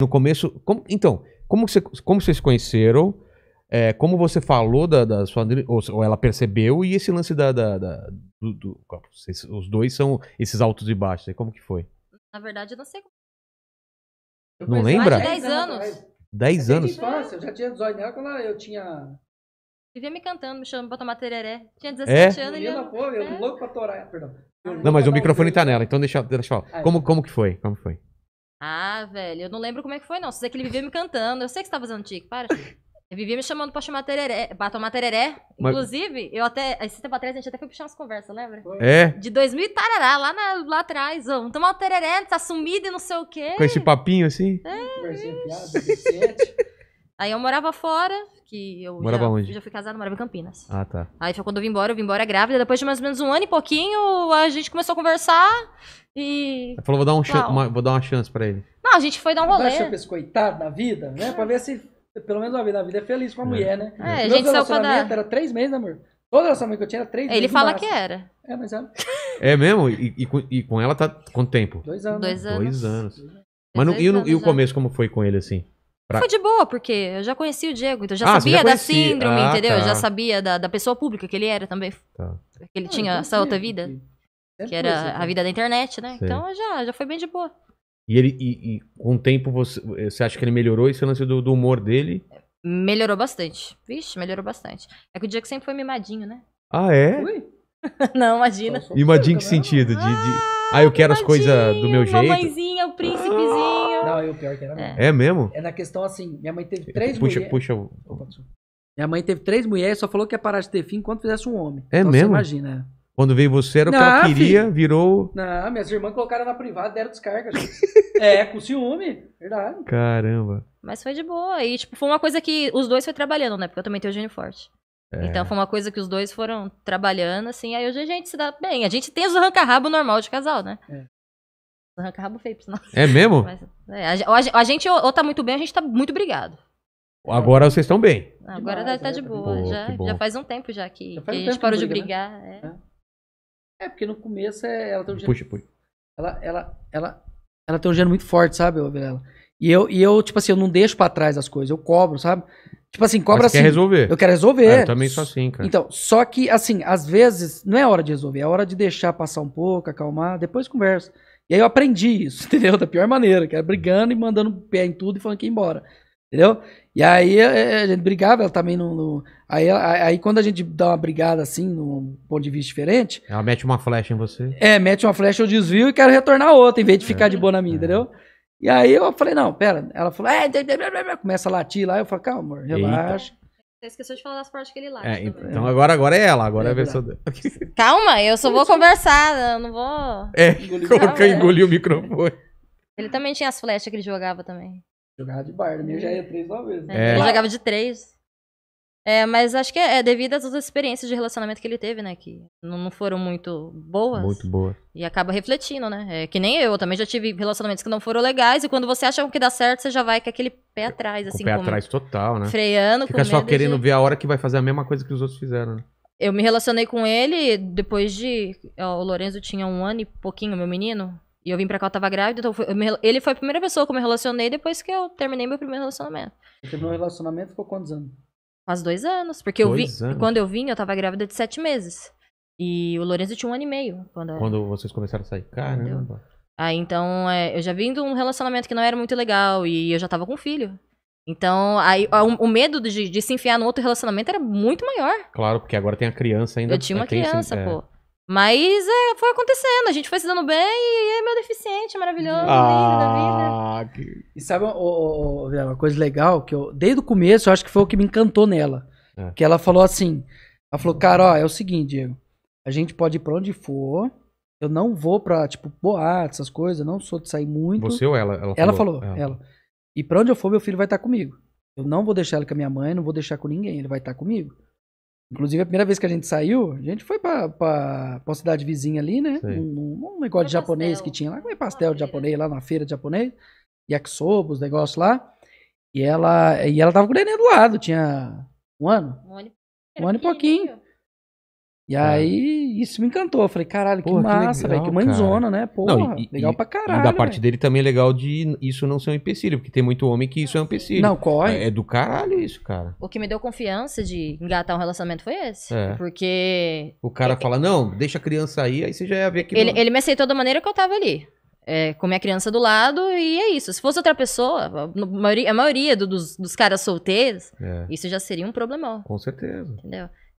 No começo, como, então, como, você, como vocês se conheceram? É, como você falou da, da sua ou, ou, ela percebeu e esse lance da, da, da do, do, os dois são esses altos e baixos. Aí como que foi? Na verdade, eu não sei. Eu não lembra? Mais de 10 anos. 10 anos. É eu já tinha 18 anos né? quando eu tinha Vivia me cantando, me chamando pra tomar tereré. Tinha 17 é? anos e eu... Pô, eu tô é. louco pra torar, perdão. Ah, não, mas o microfone tá nela, então deixa, deixa eu falar. É. Como, como que foi? Como foi? Ah, velho, eu não lembro como é que foi, não. Se é que ele vivia me cantando. Eu sei que você tá fazendo tique, para. Ele vivia me chamando pra chamar tereré, pra tomar tereré. Mas... Inclusive, eu até. Esse tempo atrás a gente até foi puxar umas conversas, lembra? É. De 2000 e tarará, lá, na, lá atrás. vamos tomar um tereré, tá sumido e não sei o quê. Com esse papinho assim? É. Conversinha Aí eu morava fora, que eu morava já, onde? já fui casada, morava em Campinas. Ah, tá. Aí foi quando eu vim embora, eu vim embora grávida. Depois de mais ou menos um ano e pouquinho, a gente começou a conversar e. Ela falou, vou dar, um chan- uma, vou dar uma chance pra ele. Não, a gente foi dar um rolê. Deixa biscoitado da vida, né? Pra ver se, pelo menos uma vida, a vida é feliz com a é. mulher, né? É, a gente saiu pra dar. era três meses, né, amor? Todo relacionamento que eu tinha era três meses. Ele fala que era. É, mas é. É mesmo? E, e com- e com ela tá quanto tempo? dois anos. Dois anos. Dois anos. Mas no, e, no- e o né? começo, como foi com ele assim? Pra... Foi de boa, porque eu já conhecia o Diego, então já ah, sabia já da síndrome, ah, entendeu? Tá. Eu já tá. sabia da, da pessoa pública que ele era também. Tá. Que ele ah, tinha essa outra vida. É que era coisa, a vida da internet, né? Sei. Então já, já foi bem de boa. E ele e, e, com o tempo você, você acha que ele melhorou esse lance do, do humor dele? Melhorou bastante. Vixe, melhorou bastante. É que o Diego sempre foi mimadinho, né? Ah, é? Ui. não, imagina. Mimadinho que né? sentido? De, de... Ah, ah, eu quero as coisas do meu jeito. Mamãezinha, o príncipe eu pior que era é. mesmo. É, mesmo? É na questão assim, minha mãe teve três puxa, mulheres. Puxa, puxa. minha mãe teve três mulheres e só falou que ia parar de ter filho enquanto fizesse um homem. É então, mesmo? Você imagina, Quando veio você, era o que ela queria, filho. virou. Não, minhas irmãs colocaram na privada, deram descarga. é, com ciúme. Verdade. Caramba. Mas foi de boa. E, tipo, foi uma coisa que os dois foi trabalhando, né? Porque eu também tenho gênio forte. É. Então foi uma coisa que os dois foram trabalhando, assim. Aí hoje a gente se dá bem. A gente tem os arranca-rabo normal de casal, né? É. Arranca rabo feio, É mesmo? Mas, é, a, a, gente ou, tá muito bem, a gente tá muito obrigado. Agora vocês estão bem. Agora Demais, tá, tá, de né? boa. Pô, já, já, faz um tempo já que, já que a gente parou briga, de né? brigar. Né? É. é. porque no começo é, ela tem um puxa, puxa. Ela, ela, ela, ela tem um gênero muito forte, sabe, Vilela? E eu, e eu, tipo assim, eu não deixo para trás as coisas, eu cobro, sabe? Tipo assim, cobra assim. quer resolver. Eu quero resolver. Ah, eu também sou assim, cara. Então, só que, assim, às vezes não é hora de resolver, é hora de deixar passar um pouco, acalmar, depois conversa. E aí eu aprendi isso, entendeu? Da pior maneira, que era brigando e mandando pé em tudo e falando que ia embora. Entendeu? E aí é, é, a gente brigava, ela também não. aí, aí quando a gente dá uma brigada assim, num ponto de vista diferente. Ela mete uma flecha em você. É, mete uma flecha, eu desvio e quero retornar outra, em vez de ficar é, de boa na minha, é. entendeu? E aí eu falei, não, pera. Ela falou, é, começa a latir lá. Eu falei, calma, amor, relaxa. Eita. Você esqueceu de falar das partes que ele late. É, então agora, agora é ela, agora é, a pessoa é dela. Calma, eu só vou conversar, eu não vou. É, engolir, colocar, engolir o microfone. Ele também tinha as flechas que ele jogava também. Jogava de barda, meu já ia três uma vez. Né? É. Ele jogava de três. É, mas acho que é, é devido às outras experiências de relacionamento que ele teve, né? Que não, foram muito boas. Muito boas. E acaba refletindo, né? É, que nem eu, eu também já tive relacionamentos que não foram legais. E quando você acha que dá certo, você já vai com aquele pé atrás, assim. o pé atrás total, né? Freando, Fica só querendo de... ver a hora que vai fazer a mesma coisa que os outros fizeram, né? Eu me relacionei com ele depois de... Ó, o Lorenzo tinha um ano e pouquinho, meu menino. E eu vim pra cá, eu tava grávida, então foi, me, ele foi a primeira pessoa que eu me relacionei depois que eu terminei meu primeiro relacionamento. Você terminou o relacionamento ficou quantos anos? Faz dois anos. Porque dois eu vi, anos. quando eu vim, eu tava grávida de sete meses. E o Lourenço tinha um ano e meio. Quando, quando vocês começaram a sair. cara Ah, então é, eu já vim de um relacionamento que não era muito legal e eu já tava com filho. Então, aí o, o medo de, de, se enfiar no outro relacionamento era muito maior. Claro, porque agora tem a criança ainda. Eu tinha é uma criança, esse, é. pô. É... Mas é, foi acontecendo, a gente foi se dando bem e é meu deficiente, maravilhoso, ah, lindo da vida. Ah, que... E sabe oh, uma coisa legal que eu, desde o começo, eu acho que foi o que me encantou nela. É. Que ela falou assim: ela falou, cara, ó, é o seguinte, Diego, a gente pode ir pra onde for, eu não vou pra, tipo, boate, essas coisas, não sou de sair muito. Você ou ela? Ela, ela falou, falou ela. É. ela. E pra onde eu for, meu filho vai estar comigo. Eu não vou deixar ele com a minha mãe, não vou deixar com ninguém, ele vai estar comigo. Inclusive, a primeira vez que a gente saiu, a gente foi pra, pra, pra cidade vizinha ali, né? Um, um, negócio de japonês pastel. que tinha lá, comer pastel de japonês, lá na feira de japonês, yakisoba, os negócios lá. E ela, e ela tava com o neném do lado, tinha um ano? Um ano, um ano e pouquinho. E é. aí, isso me encantou. Eu falei, caralho, Porra, que massa, velho. Que, legal, véio, né? Porra, não, e, legal e, pra caralho. E da parte véio. dele também é legal de isso não ser um empecilho, porque tem muito homem que isso é um empecilho. Não, corre. É, é do caralho isso, cara. O que me deu confiança de engatar um relacionamento foi esse. É. Porque. O cara fala, não, deixa a criança aí, aí você já ia ver que. Ele, não. ele me aceitou da maneira que eu tava ali. É, com minha criança do lado e é isso. Se fosse outra pessoa, a maioria, a maioria do, dos, dos, caras solteiros, é. isso já seria um problemão. Com certeza. Entendeu?